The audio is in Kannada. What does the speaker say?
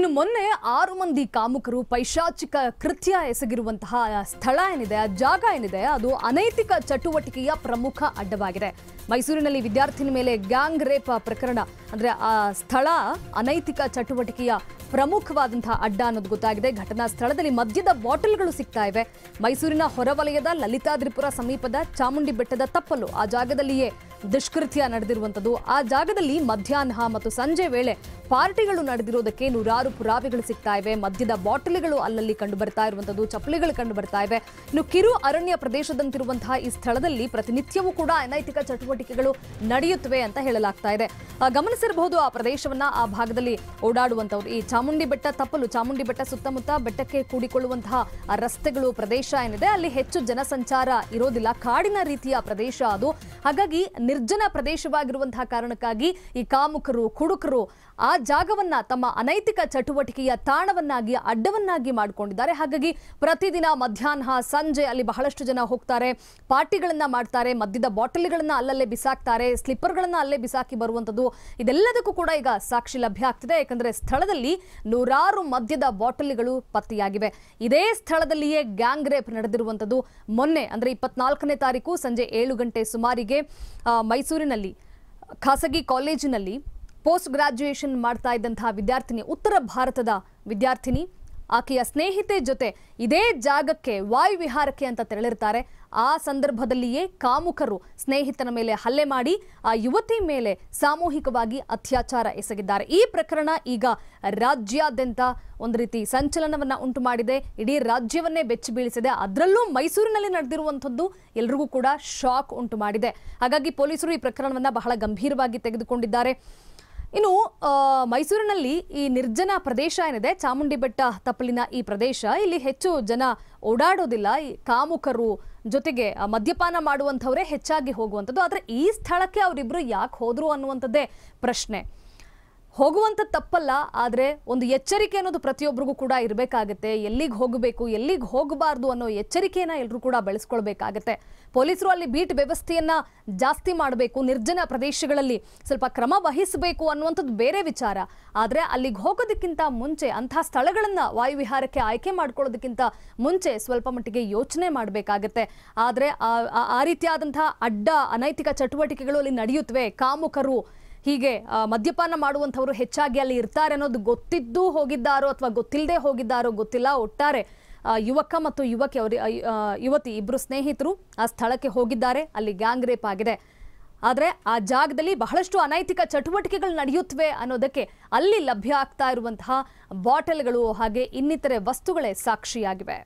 ಇನ್ನು ಮೊನ್ನೆ ಆರು ಮಂದಿ ಕಾಮುಕರು ಪೈಶಾಚಿಕ ಕೃತ್ಯ ಎಸಗಿರುವಂತಹ ಸ್ಥಳ ಏನಿದೆ ಆ ಜಾಗ ಏನಿದೆ ಅದು ಅನೈತಿಕ ಚಟುವಟಿಕೆಯ ಪ್ರಮುಖ ಅಡ್ಡವಾಗಿದೆ ಮೈಸೂರಿನಲ್ಲಿ ವಿದ್ಯಾರ್ಥಿನಿ ಮೇಲೆ ಗ್ಯಾಂಗ್ ರೇಪ್ ಪ್ರಕರಣ ಅಂದ್ರೆ ಆ ಸ್ಥಳ ಅನೈತಿಕ ಚಟುವಟಿಕೆಯ ಪ್ರಮುಖವಾದಂತಹ ಅಡ್ಡ ಅನ್ನೋದು ಗೊತ್ತಾಗಿದೆ ಘಟನಾ ಸ್ಥಳದಲ್ಲಿ ಮದ್ಯದ ಬಾಟಲ್ಗಳು ಸಿಗ್ತಾ ಇವೆ ಮೈಸೂರಿನ ಹೊರವಲಯದ ಲಲಿತಾದ್ರಿಪುರ ಸಮೀಪದ ಚಾಮುಂಡಿ ಬೆಟ್ಟದ ತಪ್ಪಲು ಆ ಜಾಗದಲ್ಲಿಯೇ ದುಷ್ಕೃತ್ಯ ನಡೆದಿರುವಂಥದ್ದು ಆ ಜಾಗದಲ್ಲಿ ಮಧ್ಯಾಹ್ನ ಮತ್ತು ಸಂಜೆ ವೇಳೆ ಪಾರ್ಟಿಗಳು ನಡೆದಿರೋದಕ್ಕೆ ನೂರಾರು ಪುರಾವೆಗಳು ಸಿಗ್ತಾ ಇವೆ ಮದ್ಯದ ಬಾಟಲಿಗಳು ಅಲ್ಲಲ್ಲಿ ಕಂಡು ಬರ್ತಾ ಇರುವಂತದ್ದು ಚಪ್ಪಲಿಗಳು ಕಂಡು ಬರ್ತಾ ಇವೆ ಇನ್ನು ಕಿರು ಅರಣ್ಯ ಪ್ರದೇಶದಂತಿರುವಂತಹ ಈ ಸ್ಥಳದಲ್ಲಿ ಪ್ರತಿನಿತ್ಯವೂ ಕೂಡ ಅನೈತಿಕ ಚಟುವಟಿಕೆಗಳು ನಡೆಯುತ್ತವೆ ಅಂತ ಹೇಳಲಾಗ್ತಾ ಇದೆ ಗಮನಿಸಿರಬಹುದು ಆ ಪ್ರದೇಶವನ್ನ ಆ ಭಾಗದಲ್ಲಿ ಓಡಾಡುವಂತವ್ರು ಈ ಚಾಮುಂಡಿ ಬೆಟ್ಟ ತಪ್ಪಲು ಚಾಮುಂಡಿ ಬೆಟ್ಟ ಸುತ್ತಮುತ್ತ ಬೆಟ್ಟಕ್ಕೆ ಕೂಡಿಕೊಳ್ಳುವಂತಹ ರಸ್ತೆಗಳು ಪ್ರದೇಶ ಏನಿದೆ ಅಲ್ಲಿ ಹೆಚ್ಚು ಜನಸಂಚಾರ ಇರೋದಿಲ್ಲ ಕಾಡಿನ ರೀತಿಯ ಪ್ರದೇಶ ಅದು ಹಾಗಾಗಿ ನಿರ್ಜನ ಪ್ರದೇಶವಾಗಿರುವಂತಹ ಕಾರಣಕ್ಕಾಗಿ ಈ ಕಾಮುಕರು ಕುಡುಕರು ಆ ಜಾಗವನ್ನ ತಮ್ಮ ಅನೈತಿಕ ಚಟುವಟಿಕೆಯ ತಾಣವನ್ನಾಗಿ ಅಡ್ಡವನ್ನಾಗಿ ಮಾಡಿಕೊಂಡಿದ್ದಾರೆ ಹಾಗಾಗಿ ಪ್ರತಿದಿನ ಮಧ್ಯಾಹ್ನ ಸಂಜೆ ಅಲ್ಲಿ ಬಹಳಷ್ಟು ಜನ ಹೋಗ್ತಾರೆ ಪಾರ್ಟಿಗಳನ್ನ ಮಾಡ್ತಾರೆ ಮದ್ಯದ ಬಾಟಲಿಗಳನ್ನ ಅಲ್ಲಲ್ಲೇ ಬಿಸಾಕ್ತಾರೆ ಸ್ಲಿಪ್ಪರ್ಗಳನ್ನ ಅಲ್ಲೇ ಬಿಸಾಕಿ ಬರುವಂತದ್ದು ಇದೆಲ್ಲದಕ್ಕೂ ಕೂಡ ಈಗ ಸಾಕ್ಷಿ ಲಭ್ಯ ಆಗ್ತಿದೆ ಯಾಕಂದ್ರೆ ಸ್ಥಳದಲ್ಲಿ ನೂರಾರು ಮದ್ಯದ ಬಾಟಲಿಗಳು ಪತ್ತೆಯಾಗಿವೆ ಇದೇ ಸ್ಥಳದಲ್ಲಿಯೇ ಗ್ಯಾಂಗ್ ರೇಪ್ ನಡೆದಿರುವಂತದ್ದು ಮೊನ್ನೆ ಅಂದ್ರೆ ಇಪ್ಪತ್ನಾಲ್ಕನೇ ತಾರೀಕು ಸಂಜೆ ಏಳು ಗಂಟೆ ಸುಮಾರಿಗೆ ಮೈಸೂರಿನಲ್ಲಿ ಖಾಸಗಿ ಕಾಲೇಜಿನಲ್ಲಿ ಪೋಸ್ಟ್ ಗ್ರಾಜ್ಯುಯೇಷನ್ ಮಾಡ್ತಾ ಇದ್ದಂತಹ ವಿದ್ಯಾರ್ಥಿನಿ ಉತ್ತರ ಭಾರತದ ವಿದ್ಯಾರ್ಥಿನಿ ಆಕೆಯ ಸ್ನೇಹಿತೆ ಜೊತೆ ಇದೇ ಜಾಗಕ್ಕೆ ವಾಯುವಿಹಾರಕ್ಕೆ ಅಂತ ತೆರಳಿರ್ತಾರೆ ಆ ಸಂದರ್ಭದಲ್ಲಿಯೇ ಕಾಮುಕರು ಸ್ನೇಹಿತನ ಮೇಲೆ ಹಲ್ಲೆ ಮಾಡಿ ಆ ಯುವತಿ ಮೇಲೆ ಸಾಮೂಹಿಕವಾಗಿ ಅತ್ಯಾಚಾರ ಎಸಗಿದ್ದಾರೆ ಈ ಪ್ರಕರಣ ಈಗ ರಾಜ್ಯಾದ್ಯಂತ ಒಂದು ರೀತಿ ಸಂಚಲನವನ್ನ ಉಂಟು ಮಾಡಿದೆ ಇಡೀ ರಾಜ್ಯವನ್ನೇ ಬೆಚ್ಚಿ ಬೀಳಿಸಿದೆ ಅದರಲ್ಲೂ ಮೈಸೂರಿನಲ್ಲಿ ನಡೆದಿರುವಂಥದ್ದು ಎಲ್ರಿಗೂ ಕೂಡ ಶಾಕ್ ಉಂಟು ಮಾಡಿದೆ ಹಾಗಾಗಿ ಪೊಲೀಸರು ಈ ಪ್ರಕರಣವನ್ನ ಬಹಳ ಗಂಭೀರವಾಗಿ ತೆಗೆದುಕೊಂಡಿದ್ದಾರೆ ಇನ್ನು ಮೈಸೂರಿನಲ್ಲಿ ಈ ನಿರ್ಜನ ಪ್ರದೇಶ ಏನಿದೆ ಚಾಮುಂಡಿ ಬೆಟ್ಟ ತಪ್ಪಲಿನ ಈ ಪ್ರದೇಶ ಇಲ್ಲಿ ಹೆಚ್ಚು ಜನ ಓಡಾಡೋದಿಲ್ಲ ಈ ಕಾಮುಕರು ಜೊತೆಗೆ ಮದ್ಯಪಾನ ಮಾಡುವಂಥವರೇ ಹೆಚ್ಚಾಗಿ ಹೋಗುವಂಥದ್ದು ಆದರೆ ಈ ಸ್ಥಳಕ್ಕೆ ಅವರಿಬ್ರು ಯಾಕೆ ಹೋದರು ಅನ್ನುವಂಥದ್ದೇ ಪ್ರಶ್ನೆ ಹೋಗುವಂತ ತಪ್ಪಲ್ಲ ಆದರೆ ಒಂದು ಎಚ್ಚರಿಕೆ ಅನ್ನೋದು ಪ್ರತಿಯೊಬ್ಬರಿಗೂ ಕೂಡ ಇರಬೇಕಾಗತ್ತೆ ಎಲ್ಲಿಗೆ ಹೋಗಬೇಕು ಎಲ್ಲಿಗೆ ಹೋಗಬಾರ್ದು ಅನ್ನೋ ಎಚ್ಚರಿಕೆಯನ್ನು ಎಲ್ಲರೂ ಕೂಡ ಬೆಳೆಸ್ಕೊಳ್ಬೇಕಾಗತ್ತೆ ಪೊಲೀಸರು ಅಲ್ಲಿ ಬೀಟ್ ವ್ಯವಸ್ಥೆಯನ್ನು ಜಾಸ್ತಿ ಮಾಡಬೇಕು ನಿರ್ಜನ ಪ್ರದೇಶಗಳಲ್ಲಿ ಸ್ವಲ್ಪ ಕ್ರಮ ವಹಿಸಬೇಕು ಅನ್ನುವಂಥದ್ದು ಬೇರೆ ವಿಚಾರ ಆದರೆ ಅಲ್ಲಿಗೆ ಹೋಗೋದಕ್ಕಿಂತ ಮುಂಚೆ ಅಂಥ ಸ್ಥಳಗಳನ್ನು ವಾಯುವಿಹಾರಕ್ಕೆ ಆಯ್ಕೆ ಮಾಡ್ಕೊಳ್ಳೋದಕ್ಕಿಂತ ಮುಂಚೆ ಸ್ವಲ್ಪ ಮಟ್ಟಿಗೆ ಯೋಚನೆ ಮಾಡಬೇಕಾಗತ್ತೆ ಆದರೆ ಆ ರೀತಿಯಾದಂತಹ ಅಡ್ಡ ಅನೈತಿಕ ಚಟುವಟಿಕೆಗಳು ಅಲ್ಲಿ ನಡೆಯುತ್ತವೆ ಕಾಮುಕರು ಹೀಗೆ ಮದ್ಯಪಾನ ಮಾಡುವಂಥವರು ಹೆಚ್ಚಾಗಿ ಅಲ್ಲಿ ಇರ್ತಾರೆ ಅನ್ನೋದು ಗೊತ್ತಿದ್ದು ಹೋಗಿದ್ದಾರೋ ಅಥವಾ ಗೊತ್ತಿಲ್ಲದೆ ಹೋಗಿದ್ದಾರೋ ಗೊತ್ತಿಲ್ಲ ಒಟ್ಟಾರೆ ಯುವಕ ಮತ್ತು ಯುವಕಿ ಅವರ ಯುವತಿ ಇಬ್ಬರು ಸ್ನೇಹಿತರು ಆ ಸ್ಥಳಕ್ಕೆ ಹೋಗಿದ್ದಾರೆ ಅಲ್ಲಿ ಗ್ಯಾಂಗ್ ರೇಪ್ ಆಗಿದೆ ಆದರೆ ಆ ಜಾಗದಲ್ಲಿ ಬಹಳಷ್ಟು ಅನೈತಿಕ ಚಟುವಟಿಕೆಗಳು ನಡೆಯುತ್ತವೆ ಅನ್ನೋದಕ್ಕೆ ಅಲ್ಲಿ ಲಭ್ಯ ಆಗ್ತಾ ಇರುವಂತಹ ಬಾಟಲ್ಗಳು ಹಾಗೆ ಇನ್ನಿತರೆ ವಸ್ತುಗಳೇ ಸಾಕ್ಷಿಯಾಗಿವೆ